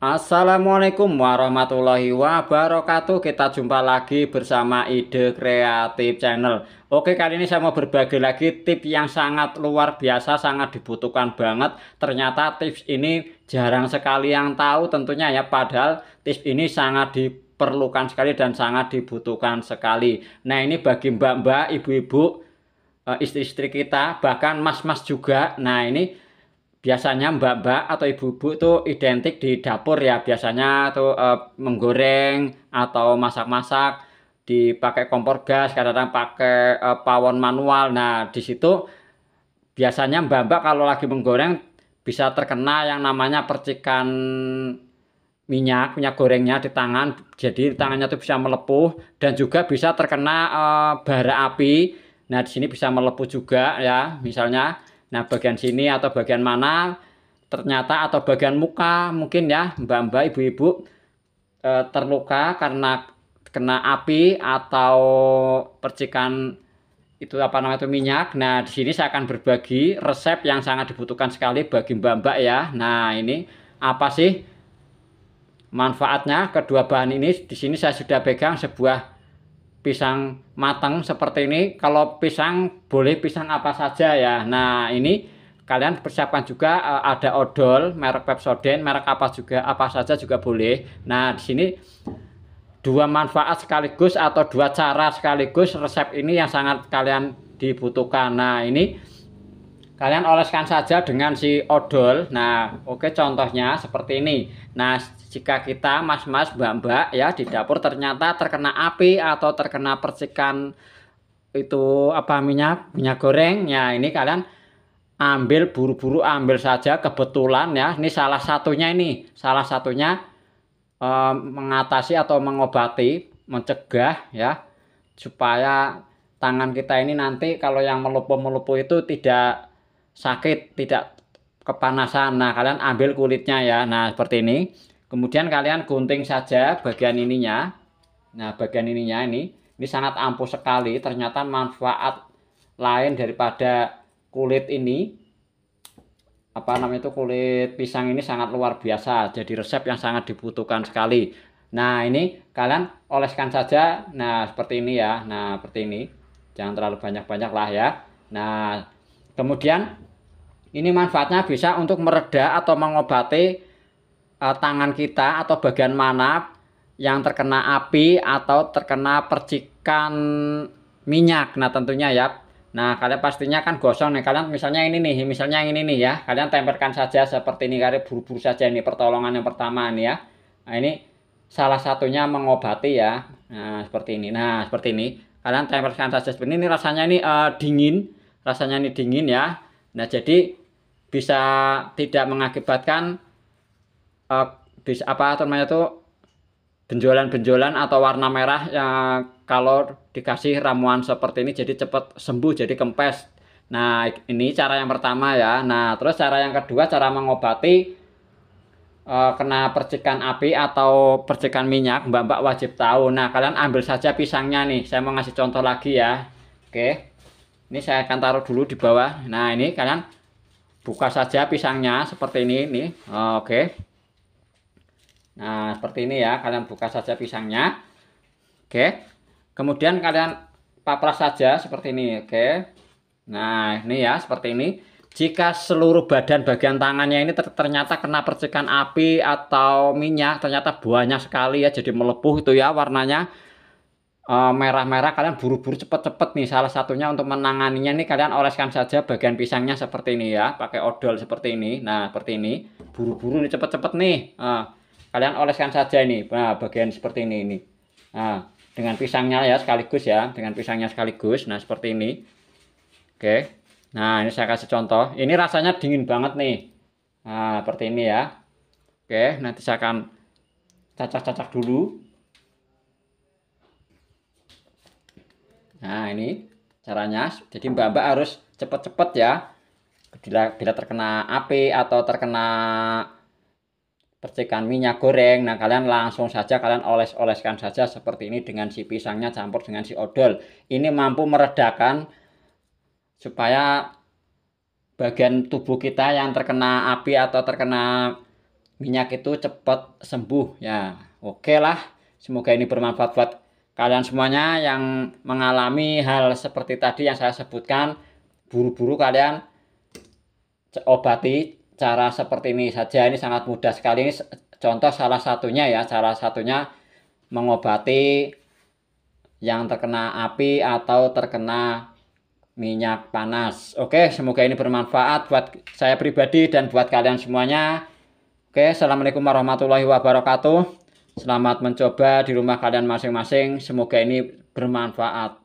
Assalamualaikum warahmatullahi wabarakatuh Kita jumpa lagi bersama Ide Kreatif Channel Oke kali ini saya mau berbagi lagi tips yang sangat luar biasa Sangat dibutuhkan banget Ternyata tips ini jarang sekali yang tahu tentunya ya Padahal tips ini sangat diperlukan sekali dan sangat dibutuhkan sekali Nah ini bagi mbak-mbak, ibu-ibu, eh, istri-istri kita Bahkan mas-mas juga Nah ini biasanya mbak-mbak atau ibu-ibu tuh identik di dapur ya biasanya tuh e, menggoreng atau masak-masak dipakai kompor gas kadang-kadang pakai e, pawon manual nah di situ biasanya mbak-mbak kalau lagi menggoreng bisa terkena yang namanya percikan minyak minyak gorengnya di tangan jadi tangannya tuh bisa melepuh dan juga bisa terkena e, bara api nah di sini bisa melepuh juga ya misalnya Nah, bagian sini atau bagian mana ternyata atau bagian muka mungkin ya mbak-mbak ibu-ibu e, terluka karena kena api atau percikan itu apa namanya itu minyak. Nah, di sini saya akan berbagi resep yang sangat dibutuhkan sekali bagi mbak-mbak ya. Nah, ini apa sih manfaatnya kedua bahan ini? Di sini saya sudah pegang sebuah pisang matang seperti ini. Kalau pisang boleh pisang apa saja ya. Nah, ini kalian persiapkan juga eh, ada odol merek Pepsodent, merek apa juga apa saja juga boleh. Nah, di sini dua manfaat sekaligus atau dua cara sekaligus resep ini yang sangat kalian dibutuhkan. Nah, ini Kalian oleskan saja dengan si odol. Nah, oke okay, contohnya seperti ini. Nah, jika kita mas-mas, mbak-mbak ya di dapur ternyata terkena api atau terkena percikan itu apa minyak minyak goreng ya ini kalian ambil buru-buru ambil saja kebetulan ya ini salah satunya ini salah satunya eh, mengatasi atau mengobati mencegah ya supaya tangan kita ini nanti kalau yang melupu melupu itu tidak sakit, tidak kepanasan. Nah, kalian ambil kulitnya ya. Nah, seperti ini. Kemudian kalian gunting saja bagian ininya. Nah, bagian ininya ini ini sangat ampuh sekali. Ternyata manfaat lain daripada kulit ini apa namanya itu kulit pisang ini sangat luar biasa jadi resep yang sangat dibutuhkan sekali nah ini kalian oleskan saja nah seperti ini ya nah seperti ini jangan terlalu banyak-banyak lah ya nah Kemudian ini manfaatnya bisa untuk mereda atau mengobati uh, tangan kita atau bagian mana yang terkena api atau terkena percikan minyak. Nah, tentunya ya. Nah, kalian pastinya kan gosong nih. Kalian misalnya ini nih, misalnya yang ini nih ya. Kalian temperkan saja seperti ini. Kalian buru-buru saja ini pertolongan yang pertama nih ya. Nah, ini salah satunya mengobati ya. Nah, seperti ini. Nah, seperti ini. Kalian temperkan saja seperti ini. ini rasanya ini uh, dingin rasanya ini dingin ya nah jadi bisa tidak mengakibatkan uh, eh, bisa apa namanya itu benjolan-benjolan atau warna merah yang kalau dikasih ramuan seperti ini jadi cepat sembuh jadi kempes nah ini cara yang pertama ya nah terus cara yang kedua cara mengobati eh, kena percikan api atau percikan minyak mbak-mbak wajib tahu nah kalian ambil saja pisangnya nih saya mau ngasih contoh lagi ya oke okay ini saya akan taruh dulu di bawah nah ini kalian buka saja pisangnya seperti ini nih oh, oke okay. nah seperti ini ya kalian buka saja pisangnya oke okay. kemudian kalian papras saja seperti ini oke okay. nah ini ya seperti ini jika seluruh badan bagian tangannya ini ternyata kena percikan api atau minyak ternyata banyak sekali ya jadi melepuh itu ya warnanya Eh, merah-merah kalian buru-buru cepet-cepet nih salah satunya untuk menanganinya nih kalian oleskan saja bagian pisangnya seperti ini ya pakai odol seperti ini nah seperti ini buru-buru nih cepet-cepet nih nah, kalian oleskan saja ini nah bagian seperti ini ini nah dengan pisangnya ya sekaligus ya dengan pisangnya sekaligus nah seperti ini oke nah ini saya kasih contoh ini rasanya dingin banget nih nah seperti ini ya oke nanti saya akan cacah-cacah dulu Nah, ini caranya. Jadi Mbak-mbak harus cepat-cepat ya. Bila bila terkena api atau terkena percikan minyak goreng. Nah, kalian langsung saja kalian oles-oleskan saja seperti ini dengan si pisangnya campur dengan si odol. Ini mampu meredakan supaya bagian tubuh kita yang terkena api atau terkena minyak itu cepat sembuh ya. Oke lah. Semoga ini bermanfaat buat kalian semuanya yang mengalami hal seperti tadi yang saya sebutkan buru-buru kalian obati cara seperti ini saja ini sangat mudah sekali ini contoh salah satunya ya cara satunya mengobati yang terkena api atau terkena minyak panas oke semoga ini bermanfaat buat saya pribadi dan buat kalian semuanya oke assalamualaikum warahmatullahi wabarakatuh Selamat mencoba di rumah kalian masing-masing. Semoga ini bermanfaat.